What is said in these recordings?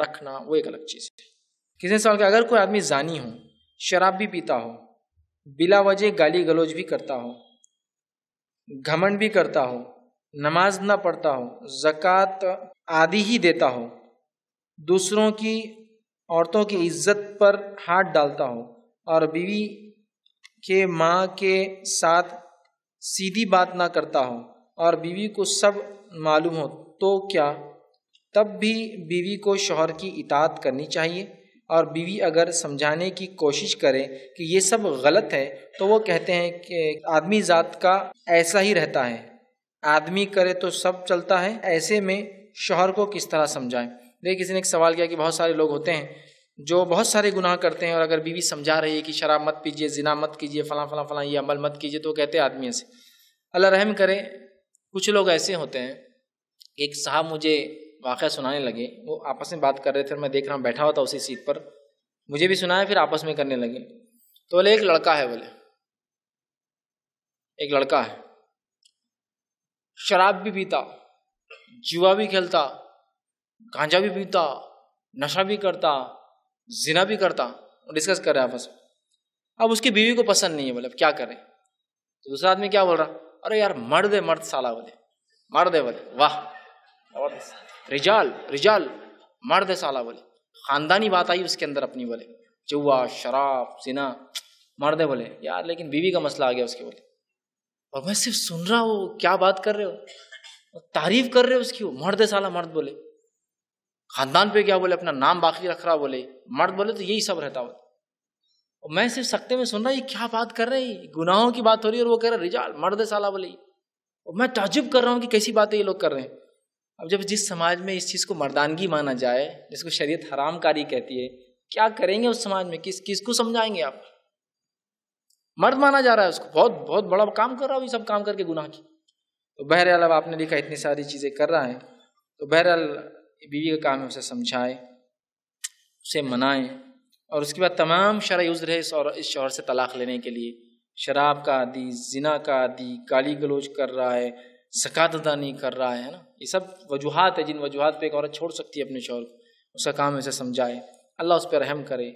रखना वो एक अलग चीज़ है किसी सवाल किया अगर कोई आदमी जानी हो शराब भी पीता हो बिला वजह गाली गलौज भी करता हो घमंड भी करता हो नमाज ना पढ़ता हो जक़ात आदि ही देता हो दूसरों की औरतों की इज्जत पर हाथ डालता हो और बीवी के माँ के साथ सीधी बात ना करता हो और बीवी को सब मालूम हो तो क्या तब भी बीवी को शोहर की इतात करनी चाहिए और बीवी अगर समझाने की कोशिश करे कि ये सब गलत है तो वो कहते हैं कि आदमी ज़ात का ऐसा ही रहता है आदमी करे तो सब चलता है ऐसे में शोहर को किस तरह समझाएं देखिए किसी ने एक सवाल किया कि बहुत सारे लोग होते हैं जो बहुत सारे गुनाह करते हैं और अगर बीवी समझा रही है कि शराब मत पीजिए जिना मत कीजिए फलां फलां फलां ये अमल मत कीजिए तो कहते हैं आदमी ऐसे अल्लाह रहम करे कुछ लोग ऐसे होते हैं एक साहब मुझे वाक़ सुनाने लगे वो आपस में बात कर रहे थे और मैं देख रहा हूँ बैठा हुआ था उसी सीट पर मुझे भी सुनाया फिर आपस में करने लगे तो बोले एक लड़का है बोले एक लड़का है शराब भी पीता जुआ भी खेलता गांजा भी पीता नशा भी करता जिना भी करता और डिस्कस कर रहे आपस में अब उसकी बीवी को पसंद नहीं है बोले अब क्या करें तो दूसरा आदमी क्या बोल रहा अरे यार मर्द है मर्द साला बोले मर्द है बोले वाह रिजाल रिजाल मर्द साला बोले ख़ानदानी बात आई उसके अंदर अपनी बोले जुआ शराब सिना मर्द बोले यार लेकिन बीवी का मसला आ गया उसके बोले और मैं सिर्फ सुन रहा हूँ क्या बात कर रहे हो तारीफ कर रहे हो उसकी मर्द साला मर्द बोले खानदान पे क्या बोले अपना नाम बाकी रख रहा बोले मर्द बोले तो यही सब रहता बोले और मैं सिर्फ सकते में सुन रहा ये क्या बात कर रहे हैं गुनाहों की बात हो रही है और वो कह रहे रिजाल मर्द साला बोले और मैं ताजुब कर रहा हूँ कि कैसी बातें ये लोग कर रहे हैं अब जब जिस समाज में इस चीज़ को मर्दानगी माना जाए जिसको शरीयत हरामकारी कहती है क्या करेंगे उस समाज में किस किस को समझाएंगे आप मर्द माना जा रहा है उसको बहुत बहुत बड़ा काम कर रहा है ये सब काम करके गुनाह की तो बहरहाल अब आपने लिखा इतनी सारी चीज़ें कर रहा है तो बहरहाल बीवी का काम है उसे समझाए उसे मनाए और उसके बाद तमाम शरा उज्र है इस और इस शोहर से तलाक लेने के लिए शराब का आदि जिना का आदि गाली गलोज कर रहा है सकात अदा नहीं कर रहा है ना ये सब वजूहत है जिन वजूहत पे एक औरत छोड़ सकती है अपने शौर को उसका काम उसे समझाए अल्लाह उस पर रहम करे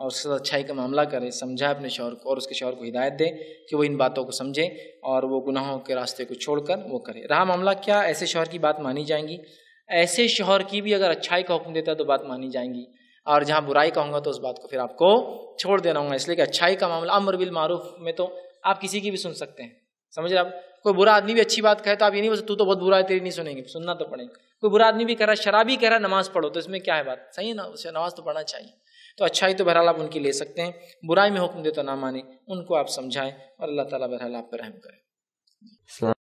और उसके साथ अच्छाई का मामला करे समझाए अपने शौर को और उसके शौर को हिदायत दे कि वो इन बातों को समझे और वो गुनाहों के रास्ते को छोड़कर वो करे रहा मामला क्या ऐसे शौहर की बात मानी जाएंगी ऐसे शौहर की भी अगर अच्छाई का हुक्म देता है तो बात मानी जाएंगी और जहाँ बुराई कहूँगा तो उस बात को फिर आपको छोड़ देना होगा इसलिए कि अच्छाई का मामला अमर बिल मारूफ में तो आप किसी की भी सुन सकते हैं समझ रहे आप कोई बुरा आदमी भी अच्छी बात कहे तो आप ये नहीं बोलते तू तो बहुत बुरा है तेरी नहीं सुनेंगे तो सुनना तो पड़ेगा कोई बुरा आदमी भी कह रहा है शराबी कह रहा है नमाज पढ़ो तो इसमें क्या है बात सही है ना उसे नमाज तो पढ़ना चाहिए तो अच्छाई तो बहरहाल आप उनकी ले सकते हैं बुराई में हुक्म दे तो ना माने उनको आप समझाएं और अल्लाह ताला बहरहाल आप पर रहम करें